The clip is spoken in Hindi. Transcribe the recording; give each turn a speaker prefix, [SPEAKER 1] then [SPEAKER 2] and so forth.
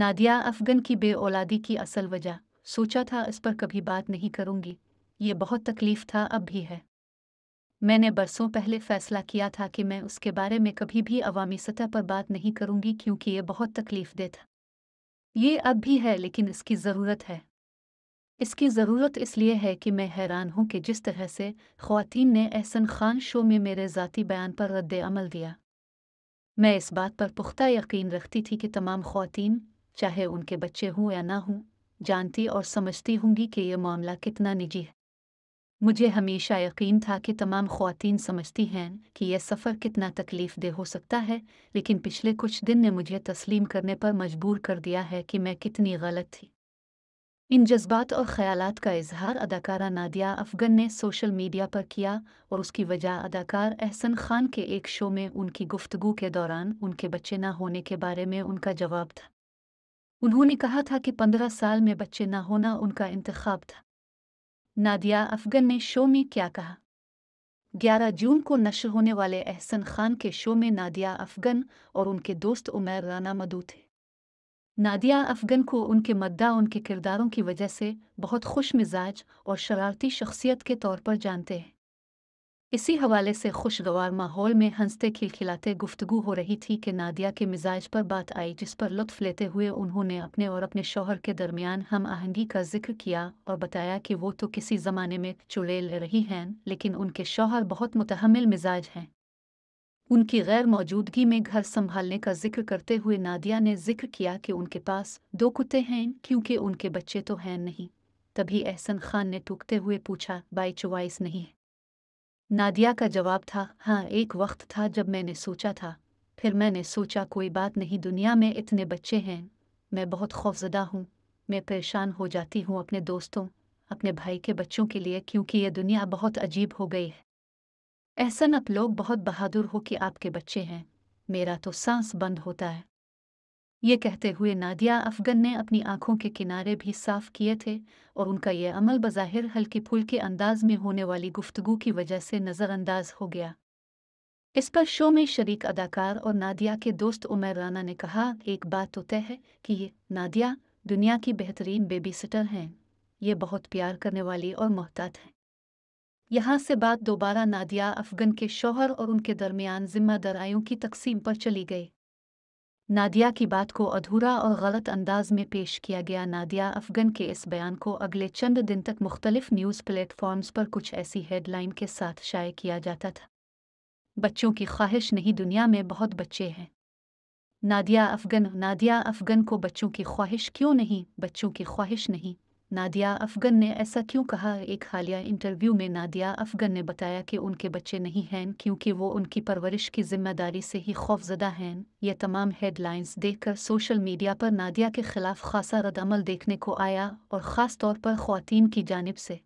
[SPEAKER 1] नादिया अफगन की औलादी की असल वजह सोचा था इस पर कभी बात नहीं करूंगी ये बहुत तकलीफ था अब भी है मैंने बरसों पहले फैसला किया था कि मैं उसके बारे में कभी भी अवामी सतह पर बात नहीं करूंगी क्योंकि ये बहुत तकलीफ दे था ये अब भी है लेकिन इसकी ज़रूरत है इसकी ज़रूरत इसलिए है कि मैं हैरान हूं कि जिस तरह से ख़वातीन ने एहसन खान शो में मेरे ज़ाती बयान पर रद्द अमल दिया मैं इस बात पर पुख्ता यकीन रखती थी कि तमाम ख़वातीन चाहे उनके बच्चे हों या ना हों जानती और समझती होंगी कि यह मामला कितना निजी है मुझे हमेशा यकीन था कि तमाम खुवान समझती हैं कि यह सफ़र कितना तकलीफ देह हो सकता है लेकिन पिछले कुछ दिन ने मुझे तस्लीम करने पर मजबूर कर दिया है कि मैं कितनी गलत थी इन जज्बात और ख्यालात का इजहार अदाकारा नादिया अफगन ने सोशल मीडिया पर किया और उसकी वजह अदाकार एहसन खान के एक शो में उनकी गुफ्तगु के दौरान उनके बच्चे न होने के बारे में उनका जवाब था उन्होंने कहा था कि पंद्रह साल में बच्चे न होना उनका इंतखब था नादिया अफगन ने शो में क्या कहा ग्यारह जून को नशर होने वाले एहसन खान के शो में नादिया अफगन और उनके दोस्त उमैर राना मदू थे नादिया अफगन को उनके मद्दा उनके किरदारों की वजह से बहुत खुश मिजाज और शरारती शख्सियत के तौर पर जानते हैं इसी हवाले से खुशगवार माहौल में हंसते खिलखिलाते गुफ्तगु हो रही थी कि नादिया के मिजाज पर बात आई जिस पर लुत्फ लेते हुए उन्होंने अपने और अपने शोहर के दरमियान हम आहंगी का जिक्र किया और बताया कि वो तो किसी ज़माने में चुड़े ले रही हैं लेकिन उनके शोहर बहुत मुतहमल मिजाज हैं उनकी गैर मौजूदगी में घर संभालने का जिक्र करते हुए नादिया ने जिक्र किया कि उनके पास दो कुत्ते हैं क्योंकि उनके बच्चे तो हैं नहीं तभी एहसन खान ने टूकते हुए पूछा बाई चुवाइस नहीं है नादिया का जवाब था हाँ एक वक्त था जब मैंने सोचा था फिर मैंने सोचा कोई बात नहीं दुनिया में इतने बच्चे हैं मैं बहुत खौफजदा हूँ मैं परेशान हो जाती हूँ अपने दोस्तों अपने भाई के बच्चों के लिए क्योंकि यह दुनिया बहुत अजीब हो गई है एहसन आप लोग बहुत बहादुर हो कि आपके बच्चे हैं मेरा तो सांस बंद होता है ये कहते हुए नादिया अफगन ने अपनी आंखों के किनारे भी साफ किए थे और उनका यह अमल बज़ाहिर हल्के फुल्के अंदाज में होने वाली गुफ्तगु की वजह से नज़रअंदाज हो गया इस पर शो में शरीक अदाकार और नादिया के दोस्त उमर राना ने कहा एक बात तो तय है कि ये नादिया दुनिया की बेहतरीन बेबी सिटर हैं ये बहुत प्यार करने वाली और मोहतात हैं यहाँ से बात दोबारा नादिया अफगन के शोहर और उनके दरमियान जिम्मा की तकसीम पर चली गई नादिया की बात को अधूरा और गलत अंदाज में पेश किया गया नादिया अफगन के इस बयान को अगले चंद दिन तक मुख्तलिफ न्यूज़ प्लेटफॉर्म्स पर कुछ ऐसी हेडलाइन के साथ शाये किया जाता था बच्चों की ख्वाहिश नहीं दुनिया में बहुत बच्चे हैं नादिया अफगन नादिया अफगन को बच्चों की ख्वाहिश क्यों नहीं बच्चों की ख्वाहिश नहीं नादिया अफगन ने ऐसा क्यों कहा एक हालिया इंटरव्यू में नादिया अफगन ने बताया कि उनके बच्चे नहीं हैं क्योंकि वो उनकी परवरिश की जिम्मेदारी से ही खौफजदा हैं ये तमाम हेडलाइंस देखकर सोशल मीडिया पर नादिया के खिलाफ खासा रदमल देखने को आया और ख़ास तौर पर ख़वातीन की जानब से